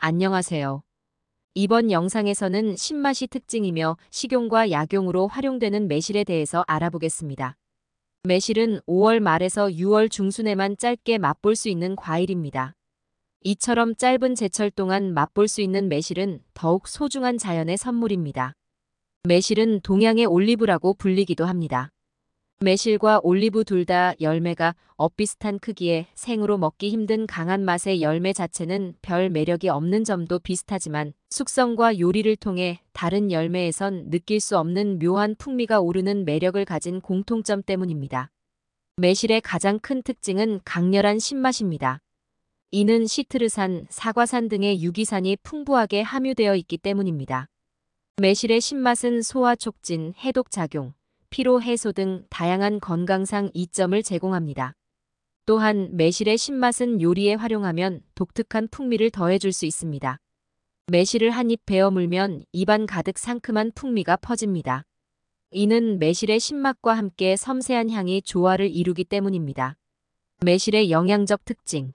안녕하세요. 이번 영상에서는 신맛이 특징이며 식용과 약용으로 활용되는 매실에 대해서 알아보겠습니다. 매실은 5월 말에서 6월 중순에만 짧게 맛볼 수 있는 과일입니다. 이처럼 짧은 제철 동안 맛볼 수 있는 매실은 더욱 소중한 자연의 선물입니다. 매실은 동양의 올리브라고 불리기도 합니다. 매실과 올리브 둘 다 열매가 엇비슷한 크기에 생으로 먹기 힘든 강한 맛의 열매 자체는 별 매력이 없는 점도 비슷하지만 숙성과 요리를 통해 다른 열매에선 느낄 수 없는 묘한 풍미가 오르는 매력을 가진 공통점 때문입니다. 매실의 가장 큰 특징은 강렬한 신맛입니다. 이는 시트르산, 사과산 등의 유기산이 풍부하게 함유되어 있기 때문입니다. 매실의 신맛은 소화 촉진, 해독 작용, 피로 해소 등 다양한 건강상 이점을 제공합니다. 또한 매실의 신맛은 요리에 활용하면 독특한 풍미를 더해줄 수 있습니다. 매실을 한 입 베어 물면 입안 가득 상큼한 풍미가 퍼집니다. 이는 매실의 신맛과 함께 섬세한 향이 조화를 이루기 때문입니다. 매실의 영양적 특징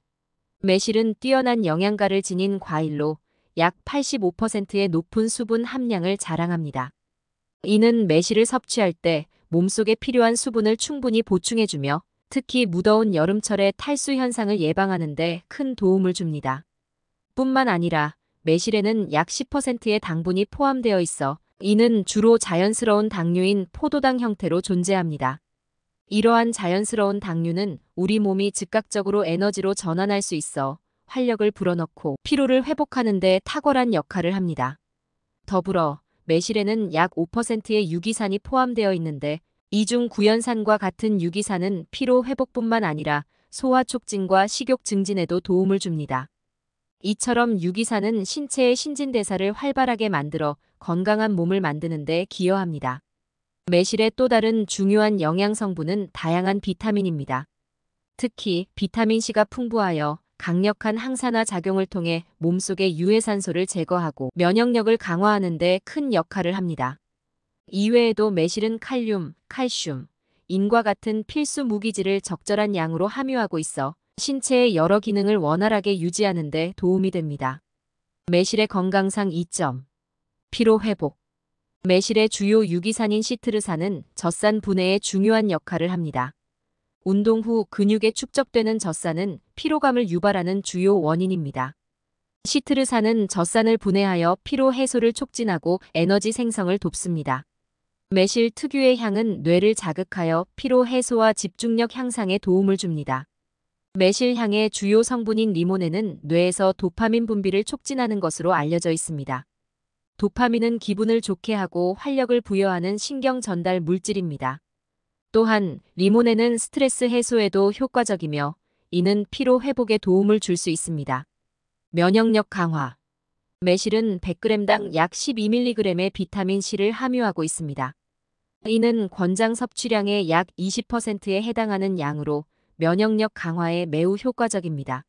매실은 뛰어난 영양가를 지닌 과일로 약 85%의 높은 수분 함량을 자랑합니다. 이는 매실을 섭취할 때 몸속에 필요한 수분을 충분히 보충해주며 특히 무더운 여름철에 탈수 현상을 예방하는데 큰 도움을 줍니다. 뿐만 아니라 매실에는 약 10%의 당분이 포함되어 있어 이는 주로 자연스러운 당류인 포도당 형태로 존재합니다. 이러한 자연스러운 당류는 우리 몸이 즉각적으로 에너지로 전환할 수 있어 활력을 불어넣고 피로를 회복하는 데 탁월한 역할을 합니다. 더불어 매실에는 약 5%의 유기산이 포함되어 있는데 이 중 구연산과 같은 유기산은 피로 회복뿐만 아니라 소화 촉진과 식욕 증진에도 도움을 줍니다. 이처럼 유기산은 신체의 신진대사를 활발하게 만들어 건강한 몸을 만드는 데 기여합니다. 매실의 또 다른 중요한 영양 성분은 다양한 비타민입니다. 특히 비타민C가 풍부하여 강력한 항산화 작용을 통해 몸속의 유해산소를 제거하고 면역력을 강화하는 데 큰 역할을 합니다. 이외에도 매실은 칼륨, 칼슘, 인과 같은 필수 무기질을 적절한 양으로 함유하고 있어 신체의 여러 기능을 원활하게 유지하는 데 도움이 됩니다. 매실의 건강상 이점 피로 회복 매실의 주요 유기산인 시트르산은 젖산 분해에 중요한 역할을 합니다. 운동 후 근육에 축적되는 젖산은 피로감을 유발하는 주요 원인입니다. 시트르산은 젖산을 분해하여 피로 해소를 촉진하고 에너지 생성을 돕습니다. 매실 특유의 향은 뇌를 자극하여 피로 해소와 집중력 향상에 도움을 줍니다. 매실향의 주요 성분인 리모넨은 뇌에서 도파민 분비를 촉진하는 것으로 알려져 있습니다. 도파민은 기분을 좋게 하고 활력을 부여하는 신경 전달 물질입니다. 또한 리몬에는 스트레스 해소에도 효과적이며 이는 피로 회복에 도움을 줄 수 있습니다. 면역력 강화 매실은 100g당 약 12mg의 비타민C를 함유하고 있습니다. 이는 권장 섭취량의 약 20%에 해당하는 양으로 면역력 강화에 매우 효과적입니다.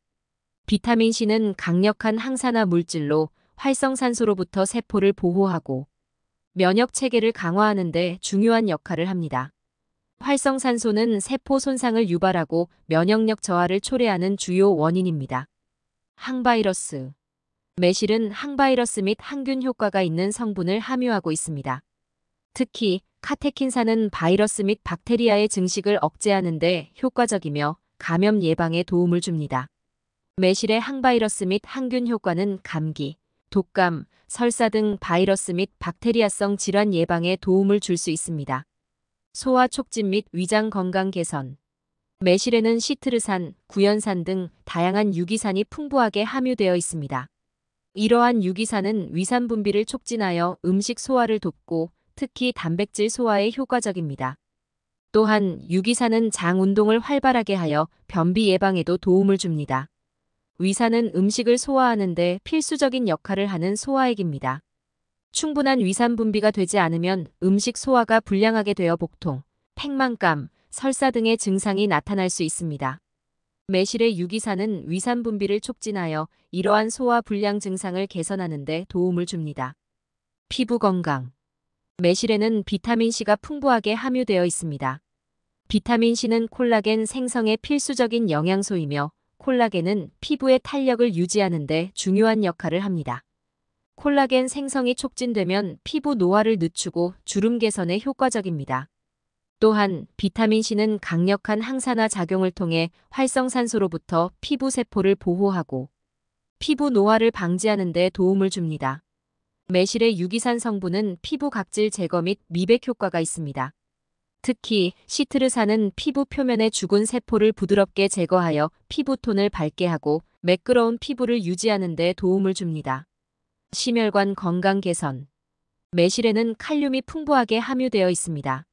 비타민C는 강력한 항산화 물질로 활성산소로부터 세포를 보호하고 면역 체계를 강화하는 데 중요한 역할을 합니다. 활성산소는 세포 손상을 유발하고 면역력 저하를 초래하는 주요 원인입니다. 항바이러스 매실은 항바이러스 및 항균 효과가 있는 성분을 함유하고 있습니다. 특히 카테킨산은 바이러스 및 박테리아의 증식을 억제하는 데 효과적이며 감염 예방에 도움을 줍니다. 매실의 항바이러스 및 항균 효과는 감기, 독감, 설사 등 바이러스 및 박테리아성 질환 예방에 도움을 줄 수 있습니다. 소화 촉진 및 위장 건강 개선. 매실에는 시트르산, 구연산 등 다양한 유기산이 풍부하게 함유되어 있습니다. 이러한 유기산은 위산 분비를 촉진하여 음식 소화를 돕고 특히 단백질 소화에 효과적입니다. 또한 유기산은 장 운동을 활발하게 하여 변비 예방에도 도움을 줍니다. 위산은 음식을 소화하는데 필수적인 역할을 하는 소화액입니다. 충분한 위산 분비가 되지 않으면 음식 소화가 불량하게 되어 복통, 팽만감, 설사 등의 증상이 나타날 수 있습니다. 매실의 유기산은 위산 분비를 촉진하여 이러한 소화 불량 증상을 개선하는 데 도움을 줍니다. 피부 건강 매실에는 비타민C가 풍부하게 함유되어 있습니다. 비타민C는 콜라겐 생성에 필수적인 영양소이며 콜라겐은 피부의 탄력을 유지하는 데 중요한 역할을 합니다. 콜라겐 생성이 촉진되면 피부 노화를 늦추고 주름 개선에 효과적입니다. 또한 비타민C는 강력한 항산화 작용을 통해 활성산소로부터 피부 세포를 보호하고 피부 노화를 방지하는 데 도움을 줍니다. 매실의 유기산 성분은 피부 각질 제거 및 미백 효과가 있습니다. 특히 시트르산은 피부 표면의 죽은 세포를 부드럽게 제거하여 피부톤을 밝게 하고 매끄러운 피부를 유지하는 데 도움을 줍니다. 심혈관 건강 개선. 매실에는 칼륨이 풍부하게 함유되어 있습니다.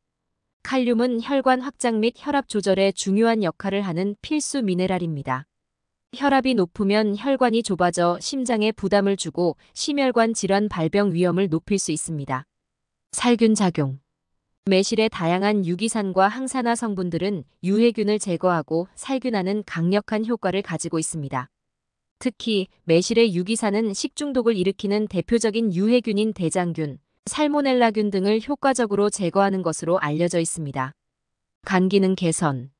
칼륨은 혈관 확장 및 혈압 조절에 중요한 역할을 하는 필수 미네랄입니다. 혈압이 높으면 혈관이 좁아져 심장에 부담을 주고 심혈관 질환 발병 위험을 높일 수 있습니다. 살균 작용. 매실의 다양한 유기산과 항산화 성분들은 유해균을 제거하고 살균하는 강력한 효과를 가지고 있습니다. 특히 매실의 유기산은 식중독을 일으키는 대표적인 유해균인 대장균, 살모넬라균 등을 효과적으로 제거하는 것으로 알려져 있습니다. 간 기능 개선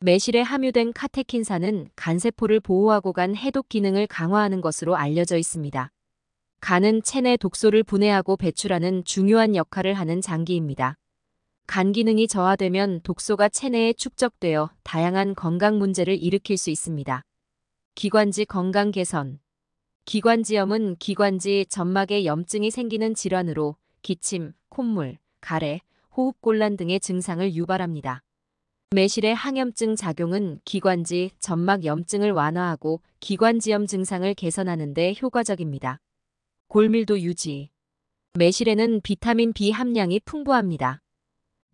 매실에 함유된 카테킨산은 간세포를 보호하고 간 해독 기능을 강화하는 것으로 알려져 있습니다. 간은 체내 독소를 분해하고 배출하는 중요한 역할을 하는 장기입니다. 간 기능이 저하되면 독소가 체내에 축적되어 다양한 건강 문제를 일으킬 수 있습니다. 기관지 건강 개선 기관지염은 기관지 점막에 염증이 생기는 질환으로 기침, 콧물, 가래, 호흡곤란 등의 증상을 유발합니다. 매실의 항염증 작용은 기관지, 점막 염증을 완화하고 기관지염 증상을 개선하는 데 효과적입니다. 골밀도 유지 매실에는 비타민 B 함량이 풍부합니다.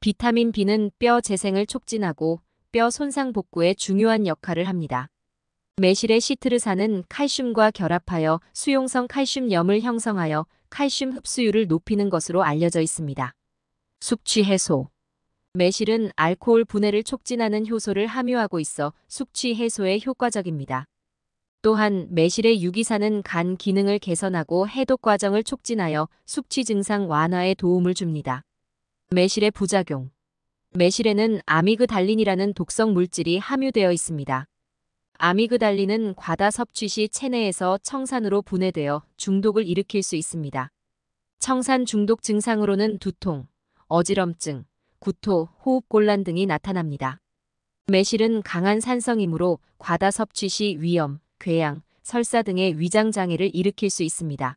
비타민 B는 뼈 재생을 촉진하고 뼈 손상 복구에 중요한 역할을 합니다. 매실의 시트르산은 칼슘과 결합하여 수용성 칼슘염을 형성하여 칼슘 흡수율을 높이는 것으로 알려져 있습니다. 숙취 해소 매실은 알코올 분해를 촉진하는 효소를 함유하고 있어 숙취 해소에 효과적입니다. 또한 매실의 유기산은 간 기능을 개선하고 해독 과정을 촉진하여 숙취 증상 완화에 도움을 줍니다. 매실의 부작용 매실에는 아미그달린이라는 독성 물질이 함유되어 있습니다. 아미그달린은 과다 섭취 시 체내에서 청산으로 분해되어 중독을 일으킬 수 있습니다. 청산 중독 증상으로는 두통, 어지럼증, 구토, 호흡곤란 등이 나타납니다. 매실은 강한 산성이므로 과다 섭취 시 위염, 궤양, 설사 등의 위장 장애를 일으킬 수 있습니다.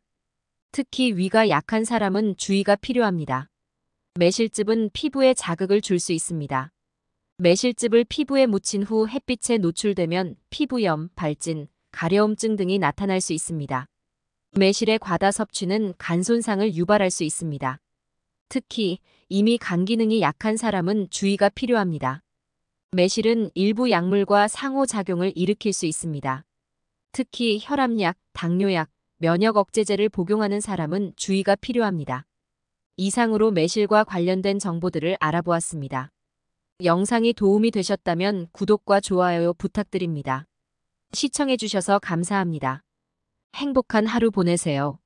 특히 위가 약한 사람은 주의가 필요합니다. 매실즙은 피부에 자극을 줄 수 있습니다. 매실즙을 피부에 묻힌 후 햇빛에 노출되면 피부염, 발진, 가려움증 등이 나타날 수 있습니다. 매실의 과다 섭취는 간 손상을 유발할 수 있습니다. 특히 이미 간 기능이 약한 사람은 주의가 필요합니다. 매실은 일부 약물과 상호작용을 일으킬 수 있습니다. 특히 혈압약, 당뇨약, 면역 억제제를 복용하는 사람은 주의가 필요합니다. 이상으로 매실과 관련된 정보들을 알아보았습니다. 영상이 도움이 되셨다면 구독과 좋아요 부탁드립니다. 시청해주셔서 감사합니다. 행복한 하루 보내세요.